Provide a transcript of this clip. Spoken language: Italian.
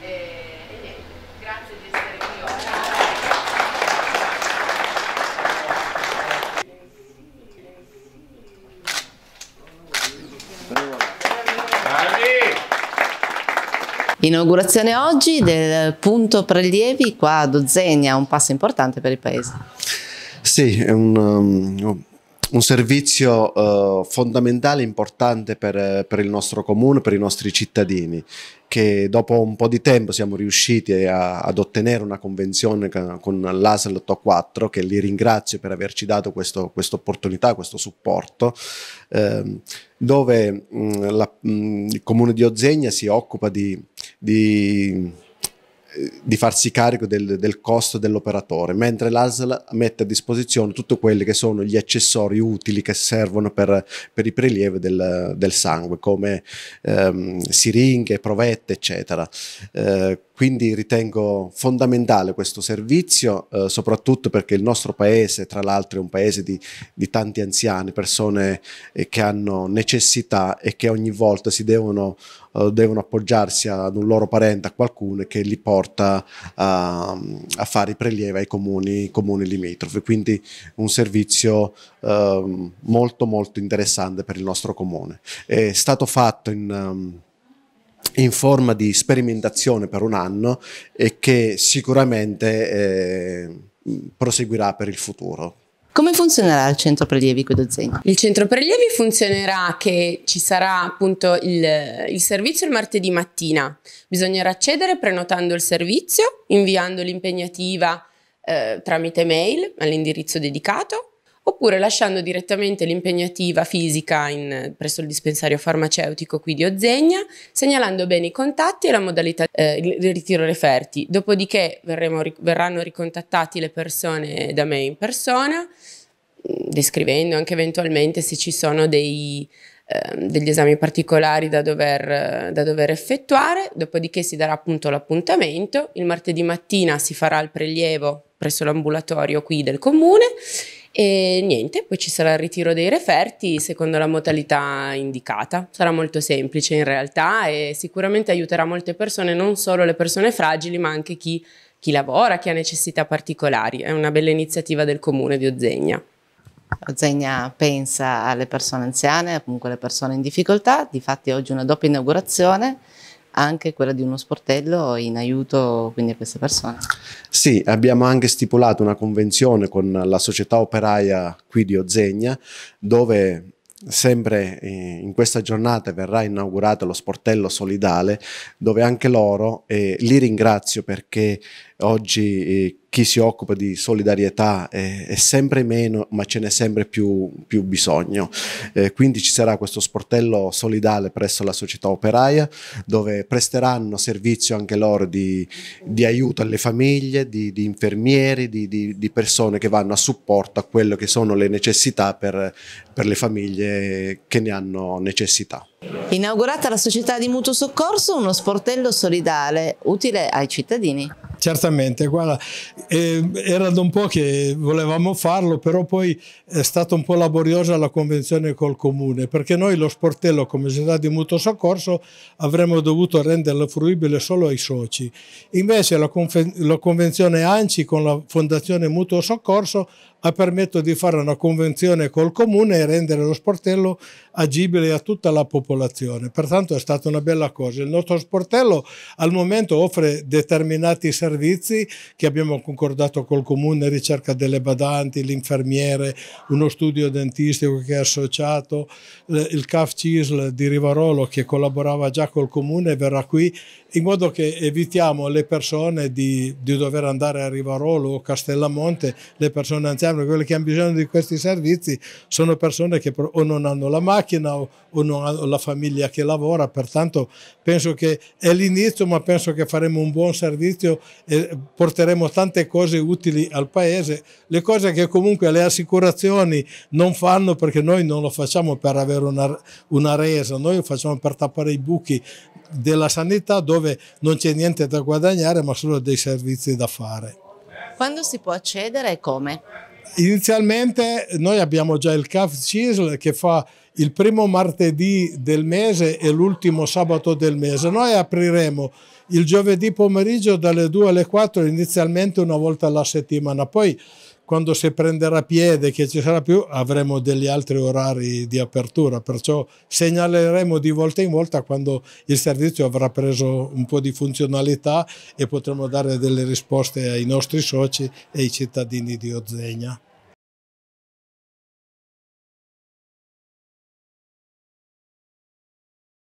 E, eh, e niente, grazie di essere qui oggi. Inaugurazione oggi del punto prelievi qua a Dozzegna, un passo importante per il paese. Sì, è un, um, un servizio eh, fondamentale, importante per, per, il nostro comune, per i nostri cittadini, che dopo un po' di tempo siamo riusciti a, ad ottenere una convenzione con l'ASL 84, che li ringrazio per averci dato questa opportunità, questo supporto, eh, dove mh, mm, la, mh, mm, il comune di Ozegna si occupa di, di di farsi carico del, del costo dell'operatore, mentre l'ASL mette a disposizione tutti quelli che sono gli accessori utili che servono per, per i prelievi del, del sangue, come ehm, siringhe, provette, eccetera. Eh, quindi ritengo fondamentale questo servizio, eh, soprattutto perché il nostro paese, tra l'altro, è un paese di, di tanti anziani, persone eh, che hanno necessità e che ogni volta si devono, eh, devono, appoggiarsi ad un loro parente, a qualcuno che li porta a, a fare i prelievi ai comuni, comuni limitrofi. Quindi un servizio ehm, molto molto interessante per il nostro comune. È stato fatto in... Um, in forma di sperimentazione per un anno e che sicuramente eh, proseguirà per il futuro. Come funzionerà il centro prelievi qui Zegno? Il centro prelievi funzionerà che ci sarà appunto il, il, servizio il martedì mattina. Bisognerà accedere prenotando il servizio, inviando l'impegnativa eh, tramite mail all'indirizzo dedicato oppure lasciando direttamente l'impegnativa fisica in, presso il dispensario farmaceutico qui di Ozegna, segnalando bene i contatti e la modalità eh, di ritiro referti. Dopodiché verremo, verranno ricontattati le persone da me in persona, mm, descrivendo anche eventualmente se ci sono dei ehm, degli esami particolari da dover, da dover, effettuare, dopodiché si darà appunto l'appuntamento, il martedì mattina si farà il prelievo presso l'ambulatorio qui del comune e niente, poi ci sarà il ritiro dei referti secondo la modalità indicata. Sarà molto semplice in realtà e sicuramente aiuterà molte persone, non solo le persone fragili, ma anche chi, chi lavora, chi ha necessità particolari. È una bella iniziativa del comune di Ozegna. Ozegna pensa alle persone anziane, comunque alle persone in difficoltà, difatti oggi una doppia inaugurazione anche quella di uno sportello in aiuto quindi a queste persone. Sì, abbiamo anche stipulato una convenzione con la società operaia qui di Ozegna dove sempre eh, in questa giornata verrà inaugurato lo sportello solidale dove anche loro, e eh, li ringrazio perché oggi eh, chi si occupa di solidarietà è, è, sempre meno, ma ce n'è sempre più, più bisogno. Eh, quindi ci sarà questo sportello solidale presso la società operaia, dove presteranno servizio anche loro di, di aiuto alle famiglie, di, di infermieri, di, di, persone che vanno a supporto a quelle che sono le necessità per, per le famiglie che ne hanno necessità. Inaugurata la società di mutuo soccorso, uno sportello solidale utile ai cittadini. Certamente, guarda, eh, era da un po' che volevamo farlo, però poi è stata un po' laboriosa la convenzione col comune, perché noi lo sportello come società di mutuo soccorso avremmo dovuto renderlo fruibile solo ai soci. Invece la, la convenzione ANCI con la Fondazione Mutuo Soccorso ha permesso di fare una convenzione col comune e rendere lo sportello agibile a tutta la popolazione. Pertanto è stata una bella cosa. Il nostro sportello al momento offre determinati servizi che abbiamo concordato col comune, ricerca delle badanti, l'infermiere, uno studio dentistico che è associato, il CAF CISL di Rivarolo che collaborava già col comune verrà qui in modo che evitiamo le persone di, di dover andare a Rivarolo o Castellamonte, le persone anziane sembra diciamo, quelle che hanno bisogno di questi servizi sono persone che o non hanno la macchina o, o non hanno la famiglia che lavora, pertanto penso che è l'inizio ma penso che faremo un buon servizio e porteremo tante cose utili al paese, le cose che comunque le assicurazioni non fanno perché noi non lo facciamo per avere una, una resa, noi lo facciamo per tappare i buchi della sanità dove non c'è niente da guadagnare ma solo dei servizi da fare. Quando si può accedere e come? Inizialmente noi abbiamo già il CAF CISL che fa il primo martedì del mese e l'ultimo sabato del mese. Noi apriremo il giovedì pomeriggio dalle 2 alle 4 inizialmente una volta alla settimana, poi quando si prenderà piede, che ci sarà più, avremo degli altri orari di apertura, perciò segnaleremo di volta in volta quando il servizio avrà preso un po' di funzionalità e potremo dare delle risposte ai nostri soci e ai cittadini di Ozegna.